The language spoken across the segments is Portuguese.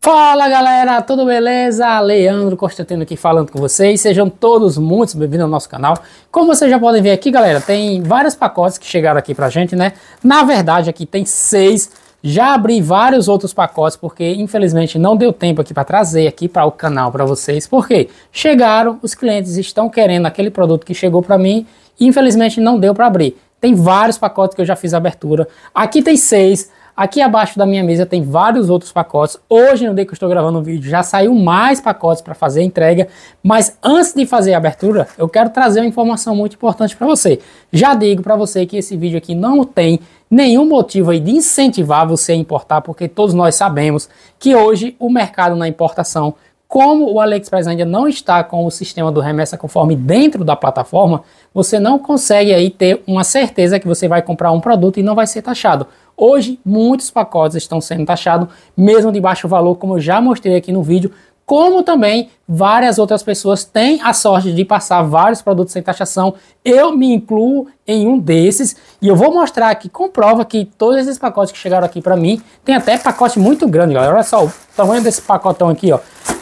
Fala galera, tudo beleza? Leandro Constantino aqui falando com vocês. Sejam todos muito bem-vindos ao nosso canal. Como vocês já podem ver aqui, galera, tem vários pacotes que chegaram aqui pra gente, né? Na verdade, aqui tem seis. Já abri vários outros pacotes porque infelizmente não deu tempo aqui para trazer aqui para o canal para vocês. Porque chegaram, os clientes estão querendo aquele produto que chegou para mim e infelizmente não deu para abrir. Tem vários pacotes que eu já fiz abertura. Aqui tem seis. Aqui abaixo da minha mesa tem vários outros pacotes. Hoje, no dia que eu estou gravando o vídeo, já saiu mais pacotes para fazer a entrega. Mas antes de fazer a abertura, eu quero trazer uma informação muito importante para você. Já digo para você que esse vídeo aqui não tem nenhum motivo aí de incentivar você a importar, porque todos nós sabemos que hoje o mercado na importação como o AliExpress ainda não está com o sistema do remessa conforme dentro da plataforma, você não consegue aí ter uma certeza que você vai comprar um produto e não vai ser taxado. Hoje, muitos pacotes estão sendo taxados, mesmo de baixo valor, como eu já mostrei aqui no vídeo, como também várias outras pessoas têm a sorte de passar vários produtos sem taxação. Eu me incluo em um desses e eu vou mostrar aqui, comprova que todos esses pacotes que chegaram aqui para mim, tem até pacote muito grande, galera. Olha só o tamanho desse pacotão aqui, ó,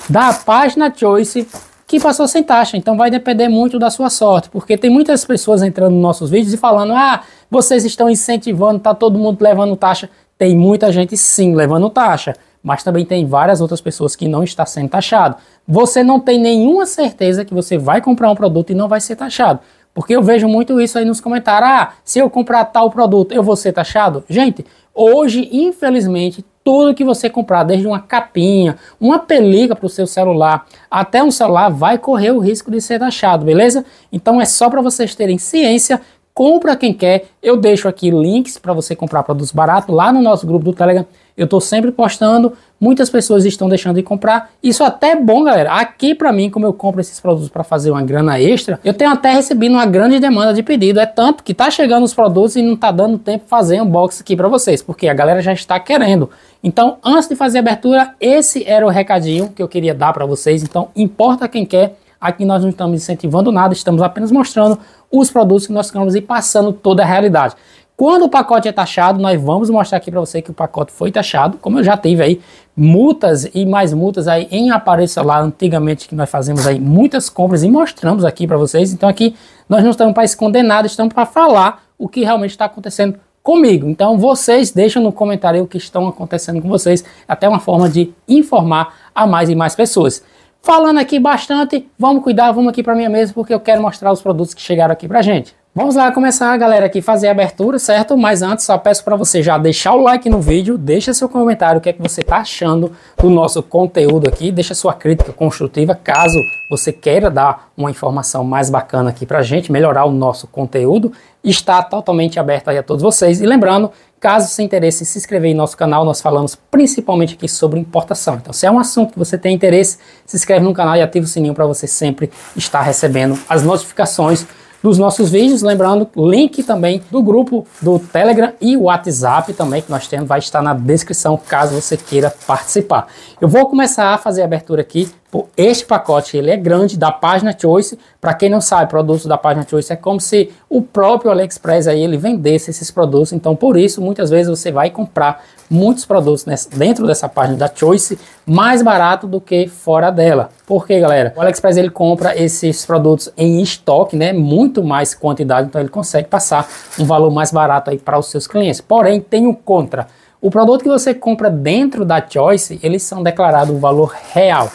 da página Choice que passou sem taxa. Então vai depender muito da sua sorte, porque tem muitas pessoas entrando nos nossos vídeos e falando: ah, vocês estão incentivando, tá todo mundo levando taxa. Tem muita gente sim levando taxa, mas também tem várias outras pessoas que não está sendo taxado. Você não tem nenhuma certeza que você vai comprar um produto e não vai ser taxado. Porque eu vejo muito isso aí nos comentários. Ah, se eu comprar tal produto, eu vou ser taxado? Gente, hoje, infelizmente, tudo que você comprar, desde uma capinha, uma película para o seu celular, até um celular, vai correr o risco de ser taxado, beleza? Então é só para vocês terem ciência, compra quem quer. Eu deixo aqui links para você comprar produtos baratos lá no nosso grupo do Telegram. Eu estou sempre postando, muitas pessoas estão deixando de comprar. Isso até é bom, galera. Aqui para mim, como eu compro esses produtos para fazer uma grana extra, eu tenho até recebido uma grande demanda de pedido. É tanto que tá chegando os produtos e não tá dando tempo fazer um box aqui para vocês, porque a galera já está querendo. Então, antes de fazer a abertura, esse era o recadinho que eu queria dar para vocês. Então, importa quem quer. Aqui nós não estamos incentivando nada, estamos apenas mostrando os produtos que nós criamos e passando toda a realidade. Quando o pacote é taxado, nós vamos mostrar aqui para você que o pacote foi taxado, como eu já tive aí multas e mais multas aí em aparelho lá antigamente que nós fazemos aí muitas compras e mostramos aqui para vocês. Então aqui nós não estamos para esconder nada, estamos para falar o que realmente está acontecendo comigo. Então vocês deixam no comentário o que estão acontecendo com vocês, até uma forma de informar a mais e mais pessoas. Falando aqui bastante, vamos cuidar, vamos aqui para minha mesa porque eu quero mostrar os produtos que chegaram aqui para gente. Vamos lá começar, galera, aqui fazer a abertura, certo? Mas antes, só peço para você já deixar o like no vídeo, deixa seu comentário, o que é que você está achando do nosso conteúdo aqui, deixa sua crítica construtiva, caso você queira dar uma informação mais bacana aqui para gente, melhorar o nosso conteúdo, está totalmente aberto aí a todos vocês. E lembrando, caso você interesse em se inscrever em nosso canal, nós falamos principalmente aqui sobre importação. Então, se é um assunto que você tem interesse, se inscreve no canal e ativa o sininho para você sempre estar recebendo as notificações dos nossos vídeos. Lembrando, link também do grupo do Telegram e WhatsApp também que nós temos vai estar na descrição caso você queira participar. Eu vou começar a fazer a abertura aqui Tipo, este pacote ele é grande da página Choice. Para quem não sabe, produtos da página Choice é como se o próprio AliExpress aí, ele vendesse esses produtos. Então, por isso, muitas vezes você vai comprar muitos produtos nessa, dentro dessa página da Choice mais barato do que fora dela. Por quê, galera? O AliExpress ele compra esses produtos em estoque, né? Muito mais quantidade, então ele consegue passar um valor mais barato aí para os seus clientes. Porém, tem um contra. O produto que você compra dentro da Choice, eles são declarados o valor real.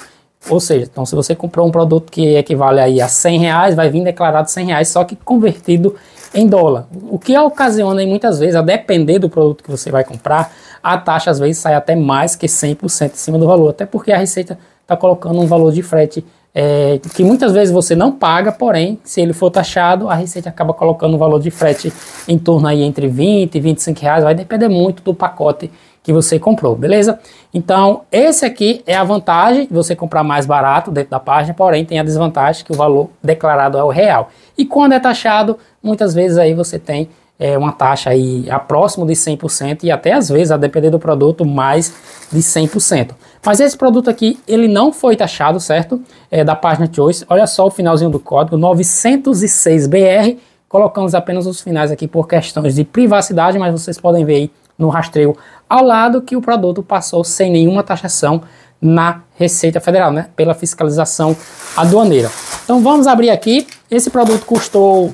Ou seja, então se você comprou um produto que equivale aí a 100 reais, vai vir declarado 100 reais, só que convertido em dólar. O que ocasiona aí muitas vezes, a depender do produto que você vai comprar, a taxa às vezes sai até mais que 100% em cima do valor, até porque a Receita está colocando um valor de frete é, que muitas vezes você não paga, porém, se ele for taxado, a Receita acaba colocando um valor de frete em torno aí entre 20 e 25 reais, vai depender muito do pacote que você comprou, beleza? Então, esse aqui é a vantagem de você comprar mais barato dentro da página, porém tem a desvantagem que o valor declarado é o real. E quando é taxado, muitas vezes aí você tem é, uma taxa aí próximo de 100% e até às vezes, a depender do produto, mais de 100%. Mas esse produto aqui, ele não foi taxado, certo? É, da página Choice. Olha só o finalzinho do código, 906BR. Colocamos apenas os finais aqui por questões de privacidade, mas vocês podem ver aí no rastreio ao lado que o produto passou sem nenhuma taxação na Receita Federal, né? Pela fiscalização aduaneira. Então vamos abrir aqui. Esse produto custou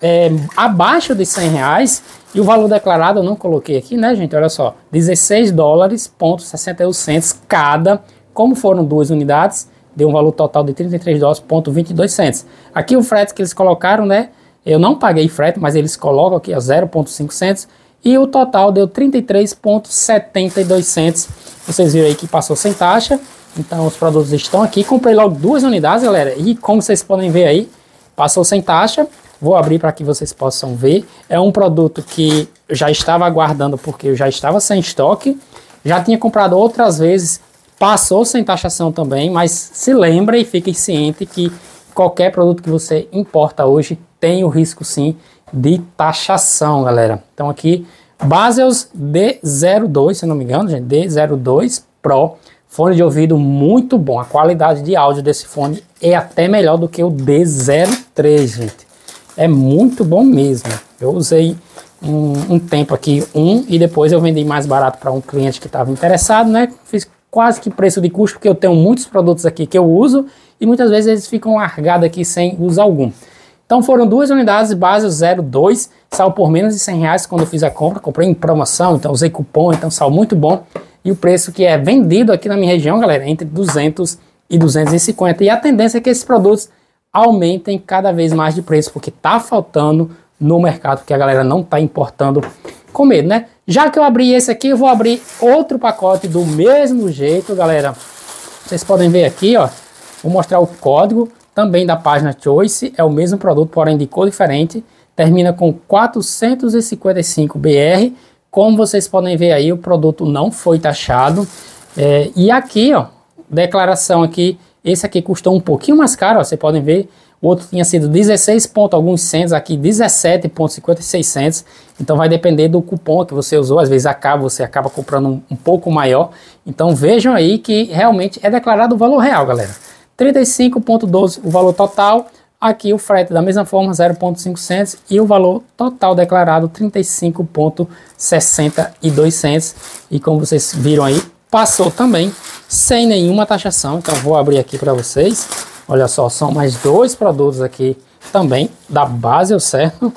é, abaixo de 100 reais e o valor declarado eu não coloquei aqui, né, gente? Olha só, 16 dólares ponto 61 cents cada. Como foram duas unidades, deu um valor total de 33 dólares ponto 22 cents. Aqui o frete que eles colocaram, né? Eu não paguei frete, mas eles colocam aqui a 0.5 centos e o total deu 33,72 centos. Vocês viram aí que passou sem taxa, então os produtos estão aqui. Comprei logo duas unidades, galera, e como vocês podem ver aí, passou sem taxa. Vou abrir para que vocês possam ver. É um produto que eu já estava aguardando porque eu já estava sem estoque. Já tinha comprado outras vezes, passou sem taxação também, mas se lembra e fique ciente que qualquer produto que você importa hoje tem o risco sim de taxação, galera. Então aqui, Basels D02, se não me engano, gente, D02 Pro. Fone de ouvido muito bom. A qualidade de áudio desse fone é até melhor do que o D03, gente. É muito bom mesmo. Eu usei um, um tempo aqui um e depois eu vendi mais barato para um cliente que estava interessado, né? Fiz quase que preço de custo, porque eu tenho muitos produtos aqui que eu uso e muitas vezes eles ficam largados aqui sem uso algum. Então foram duas unidades base 02, saiu por menos de 100 reais quando eu fiz a compra, comprei em promoção, então usei cupom, então saiu muito bom. E o preço que é vendido aqui na minha região, galera, é entre 200 e 250. E a tendência é que esses produtos aumentem cada vez mais de preço, porque tá faltando no mercado, que a galera não tá importando com medo, né? Já que eu abri esse aqui, eu vou abrir outro pacote do mesmo jeito, galera. Vocês podem ver aqui, ó. Vou mostrar o código também da página Choice, é o mesmo produto, porém de cor diferente, termina com 455 BR. Como vocês podem ver aí, o produto não foi taxado. É, e aqui, ó, declaração aqui, esse aqui custou um pouquinho mais caro, ó, vocês podem ver, o outro tinha sido 16 ponto alguns centos, aqui 17.56 centos. Então vai depender do cupom que você usou. Às vezes acaba, você acaba comprando um, um pouco maior. Então vejam aí que realmente é declarado o valor real, galera. 35,12 o valor total. Aqui o frete da mesma forma 0,5 cents e o valor total declarado 35,62 cents. E como vocês viram aí, passou também sem nenhuma taxação. Então vou abrir aqui para vocês. Olha só, são mais dois produtos aqui também da base, certo?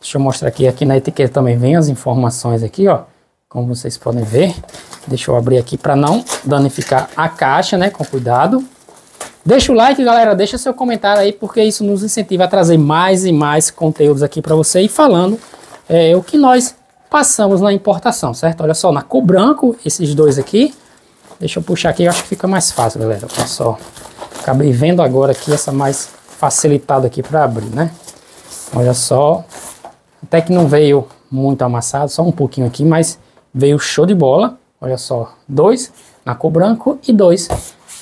Deixa eu mostrar aqui, aqui na etiqueta também vem as informações aqui, ó. Como vocês podem ver. Deixa eu abrir aqui para não danificar a caixa, né? Com cuidado. Deixa o like, galera, deixa seu comentário aí, porque isso nos incentiva a trazer mais e mais conteúdos aqui para você e falando é, o que nós passamos na importação, certo? Olha só, na cor branco, esses dois aqui. Deixa eu puxar aqui, eu acho que fica mais fácil, galera. Olha só, acabei vendo agora aqui essa mais facilitada aqui para abrir, né? Olha só, até que não veio muito amassado, só um pouquinho aqui, mas veio show de bola. Olha só, dois na cor branco e dois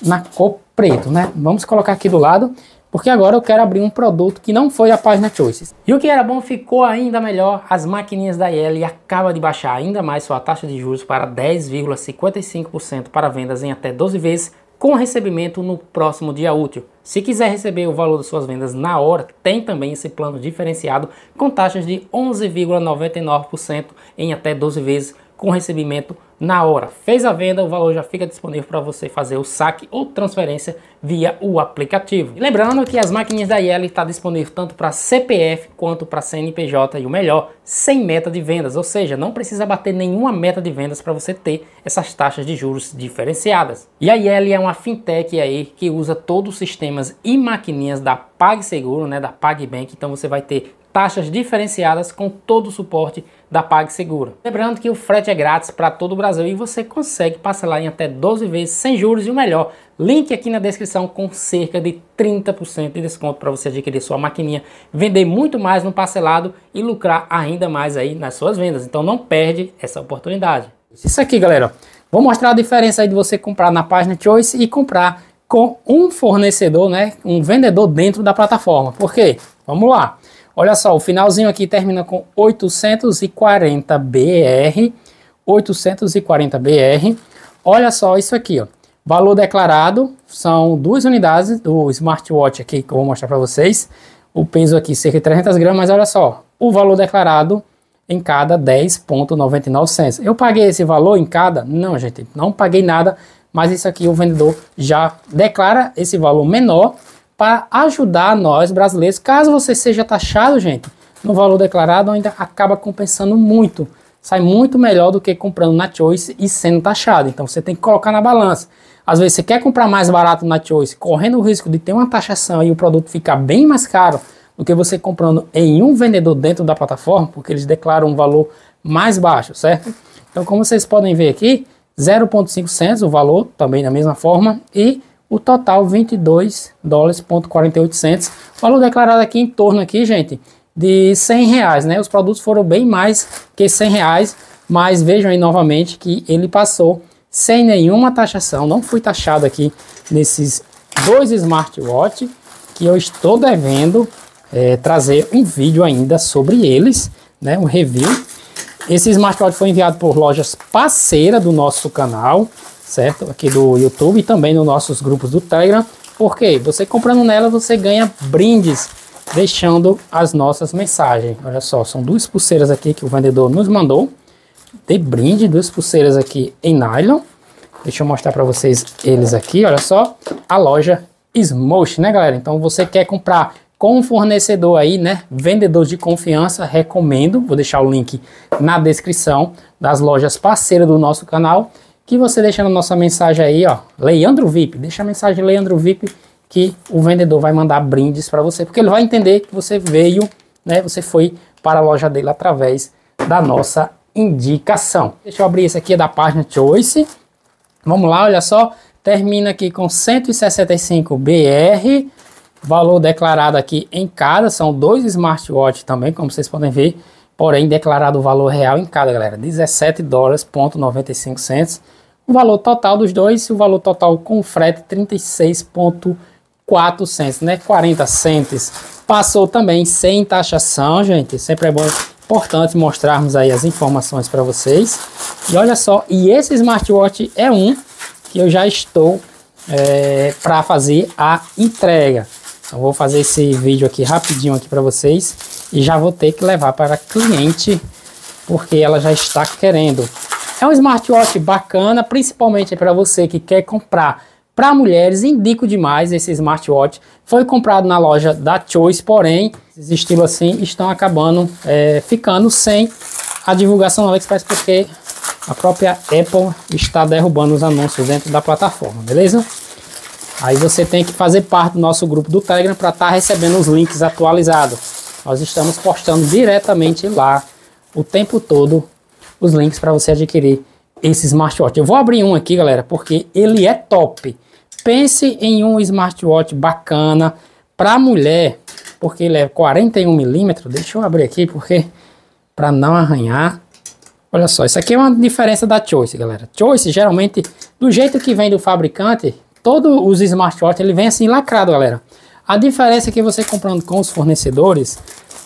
na cor preto, né? Vamos colocar aqui do lado, porque agora eu quero abrir um produto que não foi a página Choices. E o que era bom ficou ainda melhor, as maquininhas da IL acaba de baixar ainda mais sua taxa de juros para 10,55% para vendas em até 12 vezes, com recebimento no próximo dia útil. Se quiser receber o valor das suas vendas na hora, tem também esse plano diferenciado com taxas de 11,99% em até 12 vezes, com recebimento na hora. Fez a venda, o valor já fica disponível para você fazer o saque ou transferência via o aplicativo. E lembrando que as maquininhas da IEL está disponível tanto para CPF quanto para CNPJ e o melhor, sem meta de vendas, ou seja, não precisa bater nenhuma meta de vendas para você ter essas taxas de juros diferenciadas. E a IEL é uma fintech aí que usa todos os sistemas e maquininhas da PagSeguro, né, da PagBank, então você vai ter taxas diferenciadas com todo o suporte da PagSeguro, Lembrando que o frete é grátis para todo o Brasil e você consegue parcelar em até 12 vezes sem juros e o melhor, link aqui na descrição com cerca de 30% de desconto para você adquirir sua maquininha, vender muito mais no parcelado e lucrar ainda mais aí nas suas vendas. Então não perde essa oportunidade. Isso aqui, galera. Vou mostrar a diferença aí de você comprar na página Choice e comprar com um fornecedor, né, um vendedor dentro da plataforma. Por quê? Vamos lá. Olha só, o finalzinho aqui termina com 840 BR. 840 BR. Olha só isso aqui, ó. Valor declarado são duas unidades do smartwatch aqui que eu vou mostrar para vocês. O peso aqui cerca de 300 gramas, mas olha só, o valor declarado em cada 10.99 cents. Eu paguei esse valor em cada? Não, gente, não paguei nada, mas isso aqui o vendedor já declara esse valor menor para ajudar nós brasileiros. Caso você seja taxado, gente, no valor declarado, ainda acaba compensando muito. Sai muito melhor do que comprando na Choice e sendo taxado. Então você tem que colocar na balança. Às vezes você quer comprar mais barato na Choice, correndo o risco de ter uma taxação e o produto ficar bem mais caro do que você comprando em um vendedor dentro da plataforma, porque eles declaram um valor mais baixo, certo? Então, como vocês podem ver aqui, 0,5 cento o valor, também da mesma forma, e o total 22 dólares.48 valor declarado aqui em torno aqui gente de 100 reais né os produtos foram bem mais que 100 reais mas vejam aí novamente que ele passou sem nenhuma taxação não fui taxado aqui nesses dois smartwatch que eu estou devendo é, trazer um vídeo ainda sobre eles né um review esse smartwatch foi enviado por lojas parceira do nosso canal certo? Aqui do YouTube e também nos nossos grupos do Telegram. Porque você comprando nela você ganha brindes deixando as nossas mensagens. Olha só, são duas pulseiras aqui que o vendedor nos mandou. De brinde, duas pulseiras aqui em nylon. Deixa eu mostrar para vocês eles aqui, olha só. A loja Smosh, né galera? Então você quer comprar com um fornecedor aí, né? Vendedor de confiança, recomendo. Vou deixar o link na descrição das lojas parceiras do nosso canal que você deixa na nossa mensagem aí, ó, Leandro VIP, deixa a mensagem Leandro VIP que o vendedor vai mandar brindes para você, porque ele vai entender que você veio, né, você foi para a loja dele através da nossa indicação. Deixa eu abrir esse aqui é da página Choice. Vamos lá, olha só, termina aqui com 165 BR, valor declarado aqui em cada, são dois smartwatch também, como vocês podem ver, porém declarado o valor real em cada, galera, 17 dólares ponto 95 centos. O valor total dos dois, o valor total com frete 36.4 cents, né? 40 cents. Passou também sem taxação, gente. Sempre é bom importante mostrarmos aí as informações para vocês. E olha só, e esse smartwatch é um que eu já estou é, eh, para fazer a entrega vou fazer esse vídeo aqui rapidinho aqui para vocês e já vou ter que levar para cliente porque ela já está querendo. É um smartwatch bacana, principalmente para você que quer comprar para mulheres, indico demais esse smartwatch. Foi comprado na loja da Choice, porém, esses estilos assim estão acabando é, ficando sem a divulgação no AliExpress porque a própria Apple está derrubando os anúncios dentro da plataforma, beleza? Aí você tem que fazer parte do nosso grupo do Telegram para estar tá recebendo os links atualizados. Nós estamos postando diretamente lá o tempo todo os links para você adquirir esse smartwatch. Eu vou abrir um aqui, galera, porque ele é top. Pense em um smartwatch bacana para mulher, porque ele é 41 milímetros. Deixa eu abrir aqui, porque para não arranhar. Olha só, isso aqui é uma diferença da Choice, galera. Choice, geralmente, do jeito que vem do fabricante, todos os smartwatch ele vem assim lacrado, galera. A diferença é que você comprando com os fornecedores,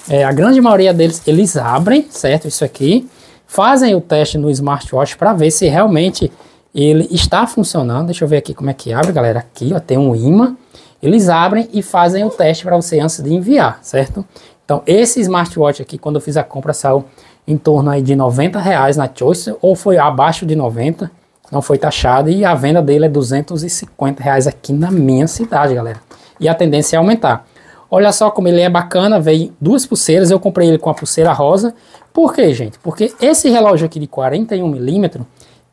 é, a grande maioria deles eles abrem, certo? Isso aqui, fazem o teste no smartwatch para ver se realmente ele está funcionando. Deixa eu ver aqui como é que abre, galera. Aqui, ó, tem um imã. Eles abrem e fazem o teste para você antes de enviar, certo? Então, esse smartwatch aqui, quando eu fiz a compra, saiu em torno aí de 90 reais na Choice, ou foi abaixo de 90 não foi taxado e a venda dele é 250 reais aqui na minha cidade, galera. E a tendência é aumentar. Olha só como ele é bacana, veio duas pulseiras, eu comprei ele com a pulseira rosa. Por quê, gente? Porque esse relógio aqui de 41 milímetros,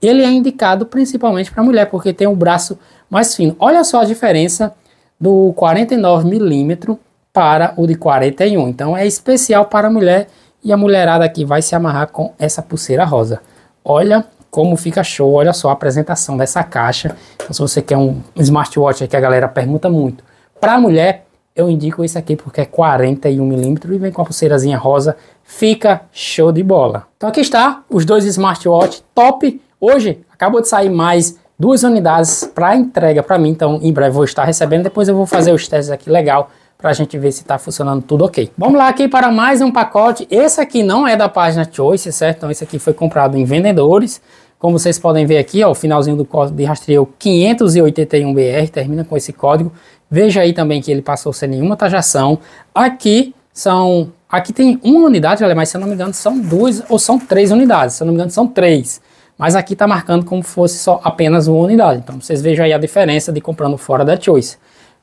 ele é indicado principalmente para mulher, porque tem um braço mais fino. Olha só a diferença do 49 milímetro para o de 41. Então é especial para mulher e a mulherada aqui vai se amarrar com essa pulseira rosa. Olha como fica show, olha só a apresentação dessa caixa. Então, se você quer um smartwatch que a galera pergunta muito, para mulher, eu indico esse aqui porque é 41mm e vem com a pulseirazinha rosa, fica show de bola. Então aqui está os dois smartwatch top. Hoje acabou de sair mais duas unidades para entrega para mim, então em breve vou estar recebendo, depois eu vou fazer os testes aqui legal para a gente ver se está funcionando tudo ok. Vamos lá aqui para mais um pacote, esse aqui não é da página Choice, certo? Então esse aqui foi comprado em vendedores, como vocês podem ver aqui, ó, o finalzinho do código de rastreio 581BR é termina com esse código. Veja aí também que ele passou sem nenhuma tajação. Aqui são, aqui tem uma unidade, mas se eu não me engano são duas ou são três unidades. Se eu não me engano são três. Mas aqui está marcando como fosse só apenas uma unidade. Então vocês vejam aí a diferença de comprando fora da Choice.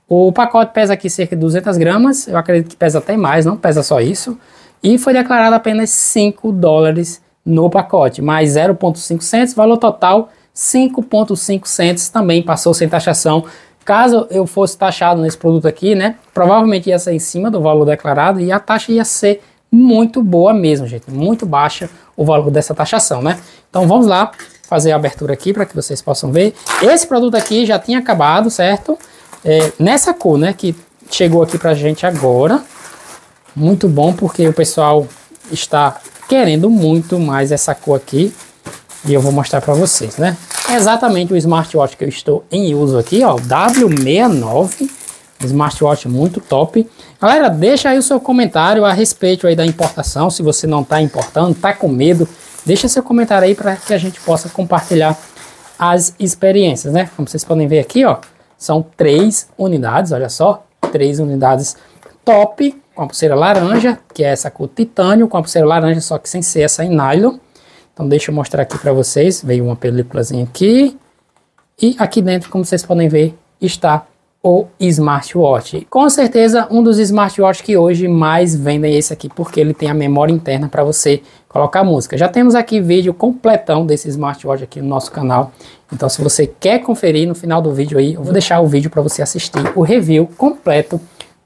O pacote pesa aqui cerca de 200 gramas, eu acredito que pesa até mais, não pesa só isso. E foi declarado apenas 5 dólares no pacote, mais 0,5 cents, valor total 5,5 cents também passou sem taxação. Caso eu fosse taxado nesse produto aqui, né, provavelmente ia ser em cima do valor declarado e a taxa ia ser muito boa mesmo, gente, muito baixa o valor dessa taxação, né? Então vamos lá fazer a abertura aqui para que vocês possam ver. Esse produto aqui já tinha acabado, certo? É, nessa cor, né, que chegou aqui pra gente agora. Muito bom porque o pessoal está querendo muito mais essa cor aqui. E eu vou mostrar para vocês, né? É exatamente o smartwatch que eu estou em uso aqui, ó. W69. Smartwatch muito top. Galera, deixa aí o seu comentário a respeito aí da importação. Se você não está importando, tá com medo, deixa seu comentário aí para que a gente possa compartilhar as experiências, né? Como vocês podem ver aqui, ó. São três unidades, olha só. Três unidades top com a pulseira laranja, que é essa cor titânio, com a pulseira laranja, só que sem ser essa em nylon. Então deixa eu mostrar aqui para vocês, veio uma películazinha aqui. E aqui dentro, como vocês podem ver, está o smartwatch. Com certeza um dos smartwatches que hoje mais vendem é esse aqui, porque ele tem a memória interna para você colocar música. Já temos aqui vídeo completão desse smartwatch aqui no nosso canal. Então se você quer conferir no final do vídeo aí, eu vou deixar o vídeo para você assistir o review completo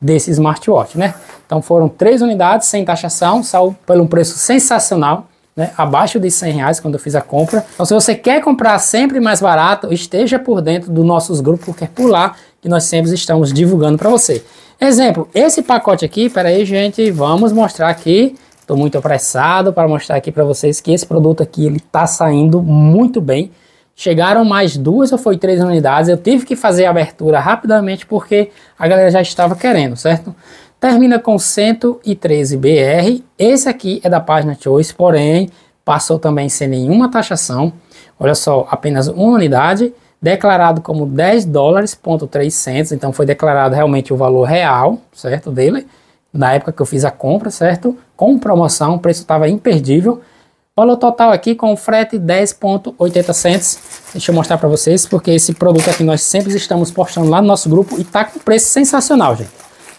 desse smartwatch, né? Então foram três unidades sem taxação, saiu pelo um preço sensacional, né? abaixo de 100 reais quando eu fiz a compra. Então se você quer comprar sempre mais barato, esteja por dentro dos nossos grupos, porque é por lá que nós sempre estamos divulgando para você. Exemplo, esse pacote aqui, peraí gente, vamos mostrar aqui, estou muito apressado para mostrar aqui para vocês que esse produto aqui ele está saindo muito bem, Chegaram mais duas ou foi três unidades. Eu tive que fazer a abertura rapidamente porque a galera já estava querendo, certo? Termina com 113 BR. Esse aqui é da página Choice, porém passou também sem nenhuma taxação. Olha só, apenas uma unidade, declarado como 10 dólares, ponto 300, então foi declarado realmente o valor real, certo, dele, na época que eu fiz a compra, certo, com promoção, o preço estava imperdível, Valor total aqui com frete 10.80 cents. Deixa eu mostrar para vocês, porque esse produto aqui nós sempre estamos postando lá no nosso grupo e tá com preço sensacional, gente.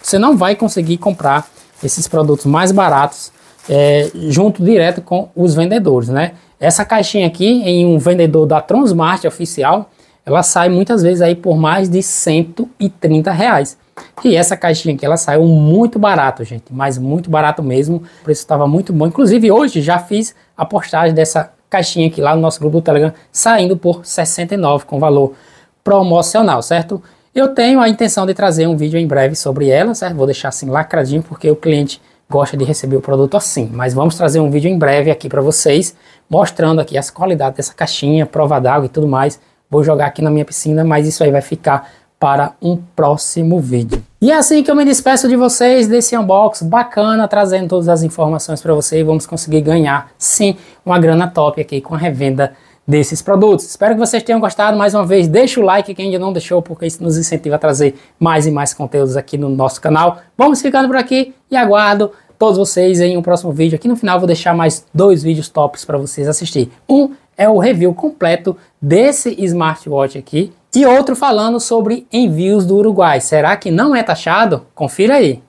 Você não vai conseguir comprar esses produtos mais baratos é, junto direto com os vendedores, né? Essa caixinha aqui em um vendedor da Transmart oficial, ela sai muitas vezes aí por mais de 130 reais. E essa caixinha aqui, ela saiu muito barato, gente, mas muito barato mesmo. O preço estava muito bom. Inclusive, hoje já fiz a postagem dessa caixinha aqui lá no nosso grupo do Telegram, saindo por R$ 69 com valor promocional, certo? Eu tenho a intenção de trazer um vídeo em breve sobre ela, certo? Vou deixar assim lacradinho porque o cliente gosta de receber o produto assim, mas vamos trazer um vídeo em breve aqui para vocês, mostrando aqui as qualidades dessa caixinha, prova d'água e tudo mais. Vou jogar aqui na minha piscina, mas isso aí vai ficar para um próximo vídeo. E é assim que eu me despeço de vocês desse unboxing bacana, trazendo todas as informações para vocês, vamos conseguir ganhar, sim, uma grana top aqui com a revenda desses produtos. Espero que vocês tenham gostado. Mais uma vez, deixa o like quem ainda não deixou, porque isso nos incentiva a trazer mais e mais conteúdos aqui no nosso canal. Vamos ficando por aqui e aguardo todos vocês em um próximo vídeo. Aqui no final vou deixar mais dois vídeos tops para vocês assistir. Um é o review completo desse smartwatch aqui, e outro falando sobre envios do Uruguai. Será que não é taxado? Confira aí.